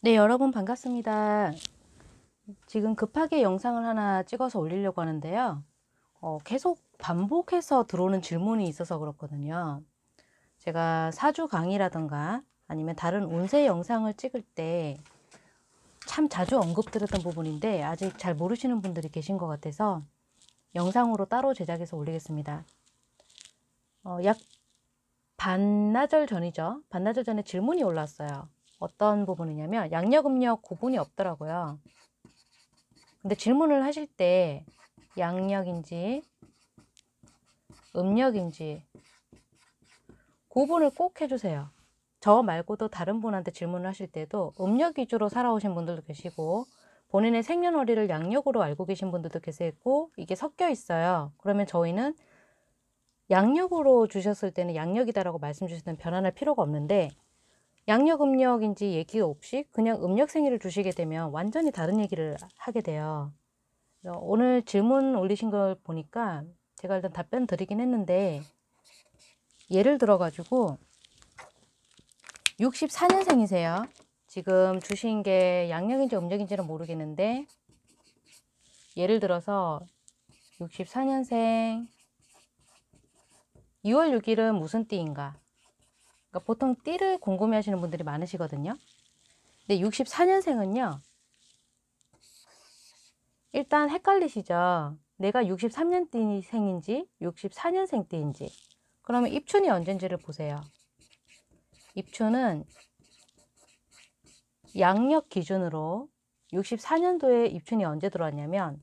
네, 여러분 반갑습니다. 지금 급하게 영상을 하나 찍어서 올리려고 하는데요. 어, 계속 반복해서 들어오는 질문이 있어서 그렇거든요. 제가 사주 강의라든가 아니면 다른 운세 영상을 찍을 때 참 자주 언급드렸던 부분인데 아직 잘 모르시는 분들이 계신 것 같아서 영상으로 따로 제작해서 올리겠습니다. 어, 약 반나절 전이죠. 반나절 전에 질문이 올랐어요. 어떤 부분이냐면 양력음력 구분이 없더라고요. 근데 질문을 하실 때 양력인지 음력인지 구분을 꼭 해주세요. 저 말고도 다른 분한테 질문을 하실 때도 음력 위주로 살아오신 분들도 계시고 본인의 생년월일을 양력으로 알고 계신 분들도 계시고 이게 섞여 있어요. 그러면 저희는 양력으로 주셨을 때는 양력이다라고 말씀 주시는 변환할 필요가 없는데 양력 음력인지 얘기 없이 그냥 음력 생일을 주시게 되면 완전히 다른 얘기를 하게 돼요. 오늘 질문 올리신 걸 보니까 제가 일단 답변 드리긴 했는데 예를 들어 가지고 64년생이세요. 지금 주신 게 양력인지 음력인지는 모르겠는데 예를 들어서 64년생 2월 6일은 무슨 띠인가? 그러니까 보통 띠를 궁금해 하시는 분들이 많으시거든요. 근데 64년생은요. 일단 헷갈리시죠. 내가 63년 생인지 64년생 띠인지 그러면 입춘이 언젠지를 보세요. 입춘은 양력 기준으로 64년도에 입춘이 언제 들어왔냐면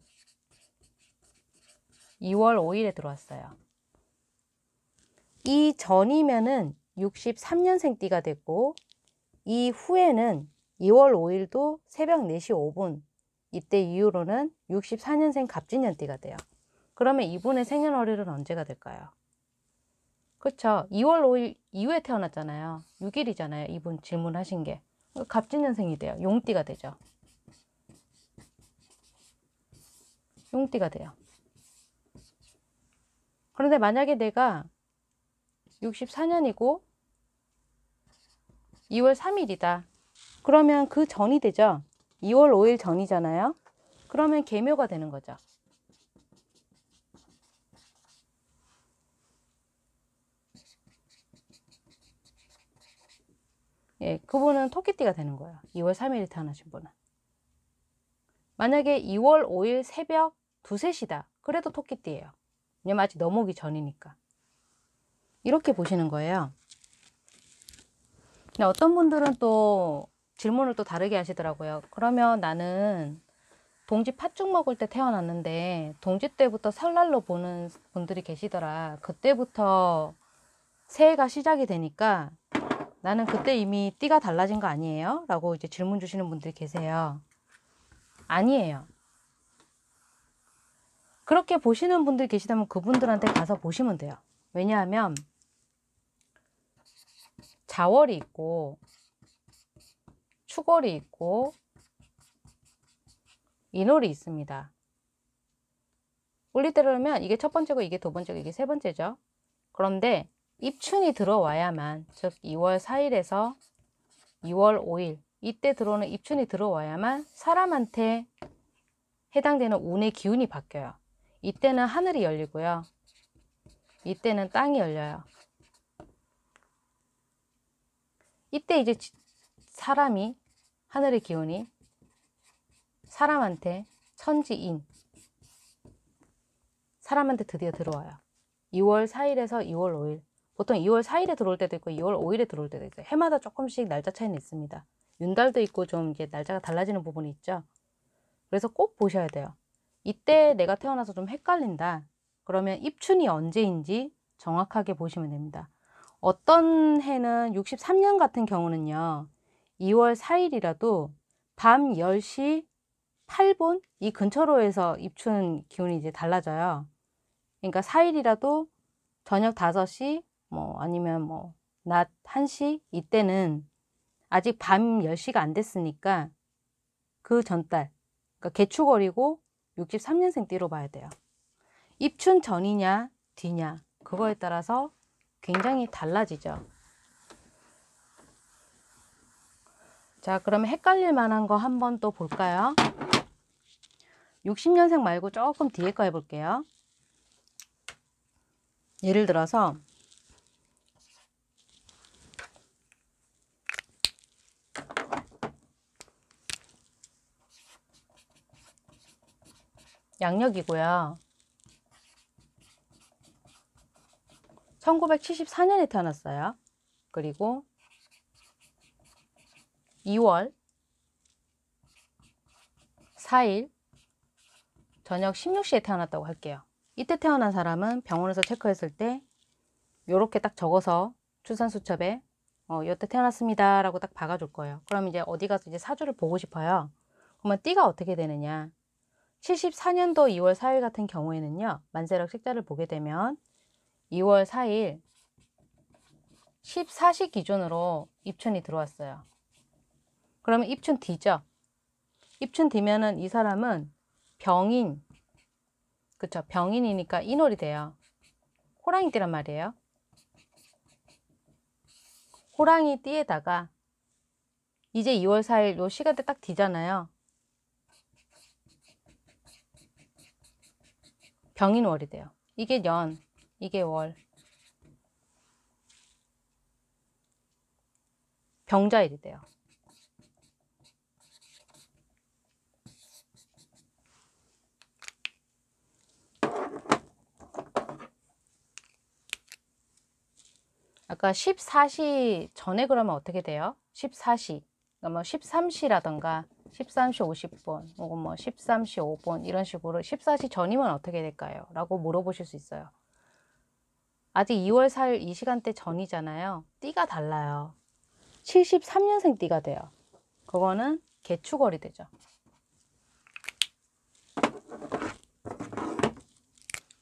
2월 5일에 들어왔어요. 이 전이면은 63년생 띠가 됐고 이 후에는 2월 5일도 새벽 4시 5분 이때 이후로는 64년생 갑진년띠가 돼요. 그러면 이분의 생년월일은 언제가 될까요? 그렇죠. 2월 5일 이후에 태어났잖아요. 6일이잖아요. 이분 질문하신 게. 갑진년생이 돼요. 용띠가 되죠. 용띠가 돼요. 그런데 만약에 내가 64년이고 2월 3일이다. 그러면 그 전이 되죠. 2월 5일 전이잖아요. 그러면 개묘가 되는 거죠. 예, 그분은 토끼띠가 되는 거예요. 2월 3일에 태어나신 분은. 만약에 2월 5일 새벽 2, 3시다. 그래도 토끼띠예요. 왜냐면 아직 넘어오기 전이니까. 이렇게 보시는 거예요. 근데 어떤 분들은 또 질문을 또 다르게 하시더라고요. 그러면 나는 동지 팥죽 먹을 때 태어났는데 동지 때부터 설날로 보는 분들이 계시더라. 그때부터 새해가 시작이 되니까 나는 그때 이미 띠가 달라진 거 아니에요? 라고 이제 질문 주시는 분들이 계세요. 아니에요. 그렇게 보시는 분들 계시다면 그분들한테 가서 보시면 돼요. 왜냐하면 자월이 있고 추월이 있고 인월이 있습니다. 원리대로면 이게 첫 번째고 이게 두 번째고 이게 세 번째죠. 그런데 입춘이 들어와야만 즉 2월 4일에서 2월 5일 이때 들어오는 입춘이 들어와야만 사람한테 해당되는 운의 기운이 바뀌어요. 이때는 하늘이 열리고요. 이때는 땅이 열려요. 이때 이제 사람이 하늘의 기운이 사람한테 천지인 사람한테 드디어 들어와요. 2월 4일에서 2월 5일 보통 2월 4일에 들어올 때도 있고 2월 5일에 들어올 때도 있어요. 해마다 조금씩 날짜 차이는 있습니다. 윤달도 있고 좀 이제 날짜가 달라지는 부분이 있죠. 그래서 꼭 보셔야 돼요. 이때 내가 태어나서 좀 헷갈린다. 그러면 입춘이 언제인지 정확하게 보시면 됩니다. 어떤 해는 63년 같은 경우는요. 2월 4일이라도 밤 10시 8분 이 근처로 해서 입춘 기온이 이제 달라져요. 그러니까 4일이라도 저녁 5시 뭐 아니면 뭐 낮 1시 이때는 아직 밤 10시가 안 됐으니까 그 전달 그러니까 개축월이고 63년생 띠로 봐야 돼요. 입춘 전이냐 뒤냐 그거에 따라서 굉장히 달라지죠. 자, 그러면 헷갈릴 만한 거 한번 또 볼까요? 60년생 말고 조금 뒤에 거 해볼게요. 예를 들어서 양력이고요. 1974년에 태어났어요. 그리고 2월 4일 저녁 16시에 태어났다고 할게요. 이때 태어난 사람은 병원에서 체크했을 때 이렇게 딱 적어서 출산수첩에 어, 이때 태어났습니다 라고 딱 박아줄 거예요. 그럼 이제 어디 가서 이제 사주를 보고 싶어요. 그러면 띠가 어떻게 되느냐 74년도 2월 4일 같은 경우에는요. 만세력 색자를 보게 되면 2월 4일 14시 기준으로 입춘이 들어왔어요. 그러면 입춘 뒤죠. 입춘 뒤면은 이 사람은 병인, 그쵸? 병인이니까 인월이 돼요. 호랑이 띠란 말이에요. 호랑이 띠에다가 이제 2월 4일 요 시간대 딱 뒤잖아요. 병인월이 돼요. 이게 년, 이게 월. 병자일이 돼요. 아까 14시 전에 그러면 어떻게 돼요? 14시. 그러니까 뭐 13시라던가 13시 50분 혹은 뭐 13시 5분 이런 식으로 14시 전이면 어떻게 될까요? 라고 물어보실 수 있어요. 아직 2월 4일 이 시간대 전이잖아요. 띠가 달라요. 73년생 띠가 돼요. 그거는 개축월이 되죠.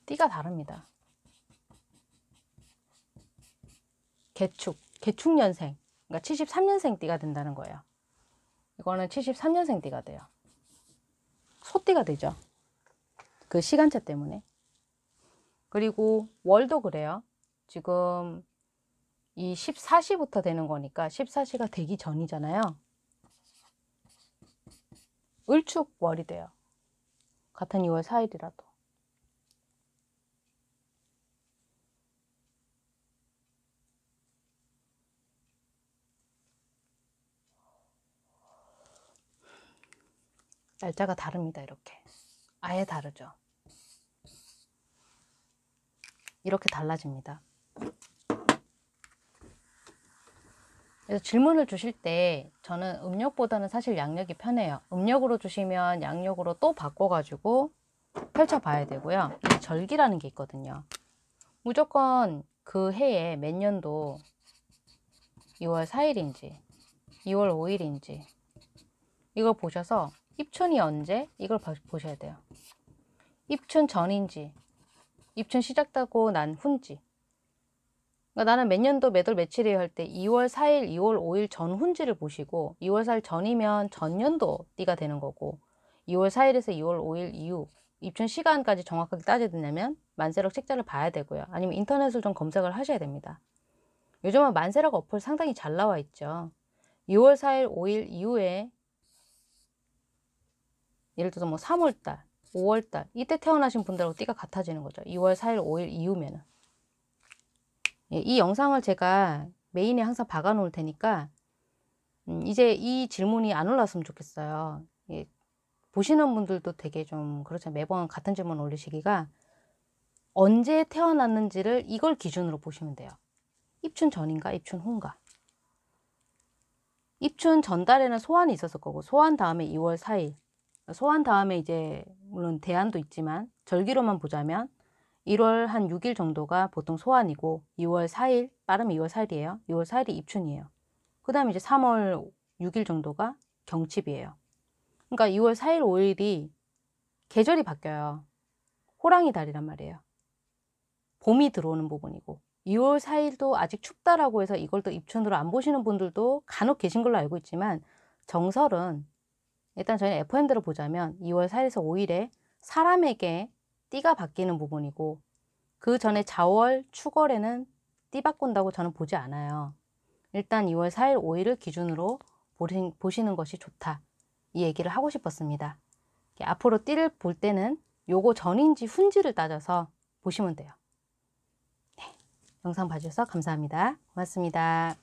띠가 다릅니다. 개축, 개축년생. 그러니까 73년생 띠가 된다는 거예요. 이거는 73년생 띠가 돼요. 소띠가 되죠. 그 시간차 때문에. 그리고 월도 그래요. 지금 이 14시부터 되는 거니까 14시가 되기 전이잖아요. 을축월이 돼요. 같은 2월 4일이라도. 날짜가 다릅니다. 이렇게. 아예 다르죠. 이렇게 달라집니다. 그래서 질문을 주실 때 저는 음력보다는 사실 양력이 편해요. 음력으로 주시면 양력으로 또 바꿔가지고 펼쳐봐야 되고요. 절기라는 게 있거든요. 무조건 그 해에 몇 년도 2월 4일인지 2월 5일인지 이걸 보셔서 입춘이 언제 이걸 보셔야 돼요. 입춘 전인지 입춘 시작되고 난 훈지. 그러니까 나는 몇 년도 몇 월 며칠이에요 할때 2월 4일, 2월 5일 전 훈지를 보시고 2월 4일 전이면 전년도 띠가 되는 거고 2월 4일에서 2월 5일 이후 입춘 시간까지 정확하게 따져야 되냐면 만세력 책자를 봐야 되고요. 아니면 인터넷을 좀 검색을 하셔야 됩니다. 요즘은 만세력 어플 상당히 잘 나와 있죠. 2월 4일, 5일 이후에 예를 들어서 뭐 3월달, 5월달 이때 태어나신 분들하고 띠가 같아지는 거죠. 2월 4일, 5일 이후면은 예, 이 영상을 제가 메인에 항상 박아놓을 테니까 음, 이제 이 질문이 안 올랐으면 좋겠어요. 예, 보시는 분들도 되게 좀 그렇죠. 매번 같은 질문 올리시기가 언제 태어났는지를 이걸 기준으로 보시면 돼요. 입춘 전인가 입춘 후인가 입춘 전달에는 소환이 있었을 거고 소환 다음에 2월 4일 소환 다음에 이제 물론 대안도 있지만 절기로만 보자면 1월 한 6일 정도가 보통 소환이고 2월 4일 빠르면 2월 4일이에요. 2월 4일이 입춘이에요. 그 다음에 이제 3월 6일 정도가 경칩이에요. 그러니까 2월 4일, 5일이 계절이 바뀌어요. 호랑이 달이란 말이에요. 봄이 들어오는 부분이고 2월 4일도 아직 춥다라고 해서 이걸 또 입춘으로 안 보시는 분들도 간혹 계신 걸로 알고 있지만 정설은 일단 저희는 FOM들을 보자면 2월 4일에서 5일에 사람에게 띠가 바뀌는 부분이고 그 전에 4월, 추월에는 띠 바꾼다고 저는 보지 않아요. 일단 2월 4일, 5일을 기준으로 보시는 것이 좋다. 이 얘기를 하고 싶었습니다. 앞으로 띠를 볼 때는 요거 전인지 훈지를 따져서 보시면 돼요. 네, 영상 봐주셔서 감사합니다. 고맙습니다.